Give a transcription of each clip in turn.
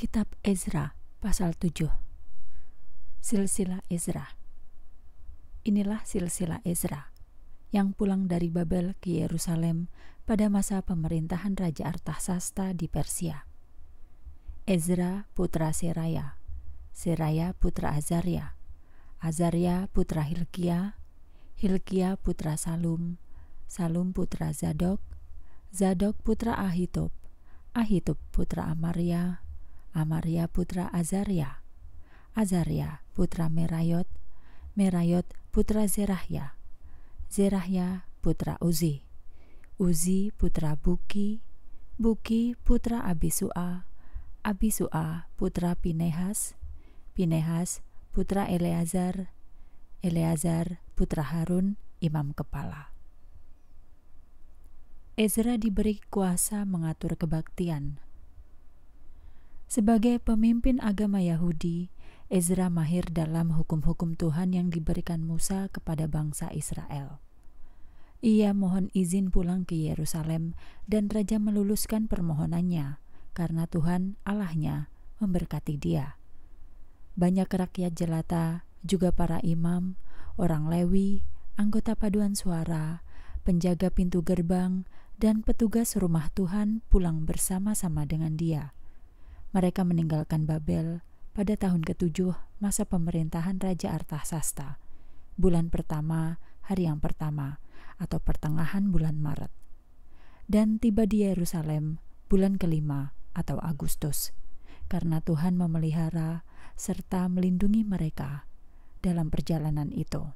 Kitab Ezra pasal 7 Silsilah Ezra Inilah silsilah Ezra yang pulang dari Babel ke Yerusalem pada masa pemerintahan Raja Artasasta di Persia. Ezra putra Seraya, Seraya putra Azaria, Azaria putra Hilkia, Hilkia putra Salum, Salum putra Zadok, Zadok putra Ahitub, Ahitub putra Amaria, Amaria putra Azaria, Azaria putra Merayot, Merayot putra Zerahya, Zerahya putra Uzi, Uzi putra Buki, Buki putra Abisua, Abisua putra Pinehas, Pinehas putra Eleazar, Eleazar putra Harun, imam kepala. Ezra diberi kuasa mengatur kebaktian sebagai pemimpin agama Yahudi, Ezra mahir dalam hukum-hukum Tuhan yang diberikan Musa kepada bangsa Israel. Ia mohon izin pulang ke Yerusalem dan raja meluluskan permohonannya karena Tuhan Allahnya memberkati dia. Banyak rakyat jelata, juga para imam, orang Lewi, anggota paduan suara, penjaga pintu gerbang, dan petugas rumah Tuhan pulang bersama-sama dengan dia mereka meninggalkan Babel pada tahun ke ketujuh masa pemerintahan Raja Sasta, bulan pertama, hari yang pertama, atau pertengahan bulan Maret. Dan tiba di Yerusalem bulan kelima atau Agustus, karena Tuhan memelihara serta melindungi mereka dalam perjalanan itu.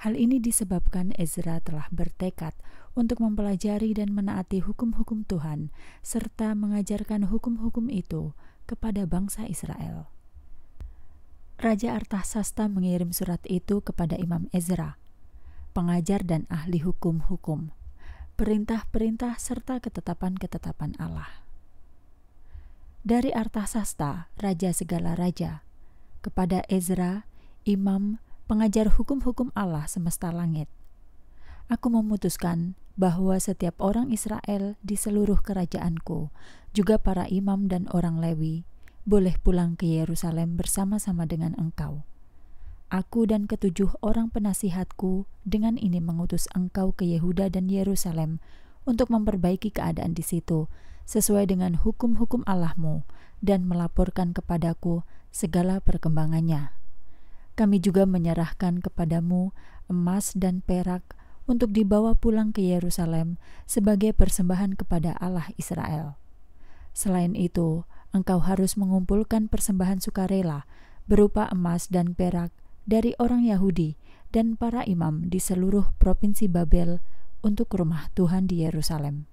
Hal ini disebabkan Ezra telah bertekad untuk mempelajari dan menaati hukum-hukum Tuhan, serta mengajarkan hukum-hukum itu kepada bangsa Israel. Raja Artahsasta mengirim surat itu kepada Imam Ezra, pengajar dan ahli hukum-hukum, perintah-perintah serta ketetapan-ketetapan Allah. Dari Artahsasta, Raja segala raja, kepada Ezra, Imam, pengajar hukum-hukum Allah semesta langit. Aku memutuskan bahwa setiap orang Israel di seluruh kerajaanku, juga para imam dan orang Lewi, boleh pulang ke Yerusalem bersama-sama dengan engkau. Aku dan ketujuh orang penasihatku dengan ini mengutus engkau ke Yehuda dan Yerusalem untuk memperbaiki keadaan di situ, sesuai dengan hukum-hukum Allahmu, dan melaporkan kepadaku segala perkembangannya.' Kami juga menyerahkan kepadamu emas dan perak untuk dibawa pulang ke Yerusalem sebagai persembahan kepada Allah Israel. Selain itu, engkau harus mengumpulkan persembahan sukarela berupa emas dan perak dari orang Yahudi dan para imam di seluruh provinsi Babel untuk rumah Tuhan di Yerusalem.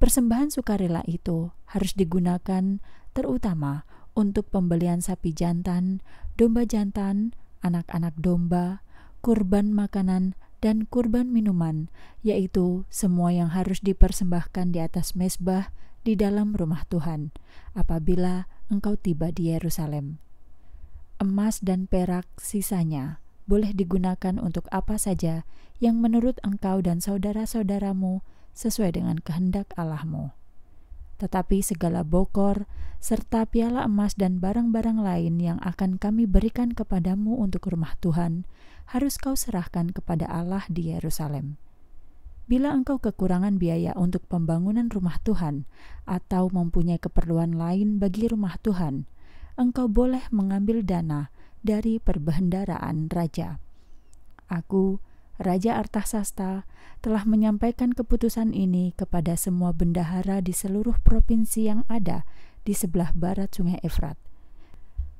Persembahan sukarela itu harus digunakan terutama untuk pembelian sapi jantan, domba jantan, anak-anak domba, kurban makanan, dan kurban minuman, yaitu semua yang harus dipersembahkan di atas mesbah di dalam rumah Tuhan apabila engkau tiba di Yerusalem. Emas dan perak sisanya boleh digunakan untuk apa saja yang menurut engkau dan saudara-saudaramu sesuai dengan kehendak Allahmu tetapi segala bokor, serta piala emas dan barang-barang lain yang akan kami berikan kepadamu untuk rumah Tuhan, harus kau serahkan kepada Allah di Yerusalem. Bila engkau kekurangan biaya untuk pembangunan rumah Tuhan atau mempunyai keperluan lain bagi rumah Tuhan, engkau boleh mengambil dana dari perbendaraan raja. Aku, Raja Artasasta telah menyampaikan keputusan ini kepada semua bendahara di seluruh provinsi yang ada di sebelah barat Sungai Efrat.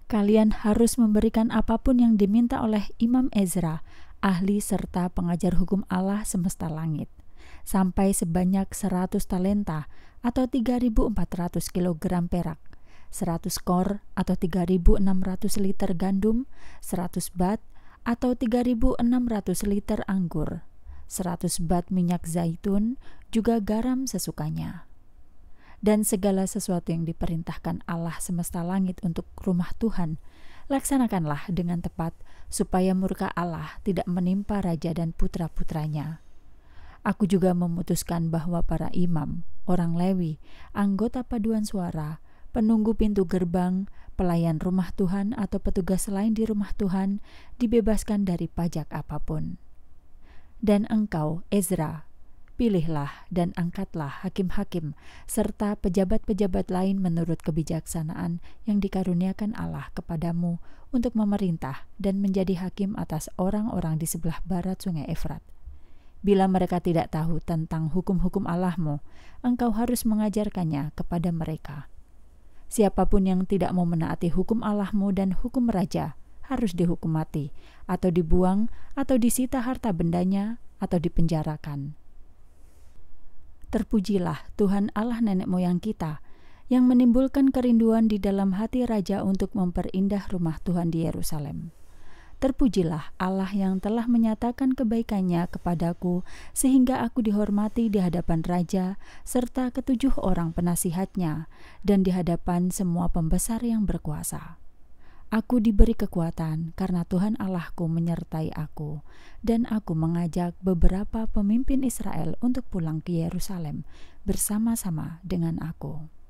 Kalian harus memberikan apapun yang diminta oleh Imam Ezra, ahli serta pengajar hukum Allah semesta langit, sampai sebanyak 100 talenta atau 3.400 kg perak, 100 kor atau 3.600 liter gandum, 100 bat atau 3.600 liter anggur, 100 bat minyak zaitun, juga garam sesukanya. Dan segala sesuatu yang diperintahkan Allah semesta langit untuk rumah Tuhan, laksanakanlah dengan tepat supaya murka Allah tidak menimpa raja dan putra-putranya. Aku juga memutuskan bahwa para imam, orang Lewi, anggota paduan suara, penunggu pintu gerbang, pelayan rumah Tuhan, atau petugas lain di rumah Tuhan dibebaskan dari pajak apapun. Dan engkau, Ezra, pilihlah dan angkatlah hakim-hakim serta pejabat-pejabat lain menurut kebijaksanaan yang dikaruniakan Allah kepadamu untuk memerintah dan menjadi hakim atas orang-orang di sebelah barat sungai Efrat. Bila mereka tidak tahu tentang hukum-hukum Allahmu, engkau harus mengajarkannya kepada mereka.' Siapapun yang tidak mau menaati hukum Allahmu dan hukum raja harus dihukum mati, atau dibuang, atau disita harta bendanya, atau dipenjarakan. Terpujilah Tuhan Allah nenek moyang kita, yang menimbulkan kerinduan di dalam hati raja untuk memperindah rumah Tuhan di Yerusalem. Terpujilah Allah yang telah menyatakan kebaikannya kepadaku, sehingga aku dihormati di hadapan raja serta ketujuh orang penasihatnya, dan di hadapan semua pembesar yang berkuasa. Aku diberi kekuatan karena Tuhan Allahku menyertai aku, dan aku mengajak beberapa pemimpin Israel untuk pulang ke Yerusalem bersama-sama dengan aku.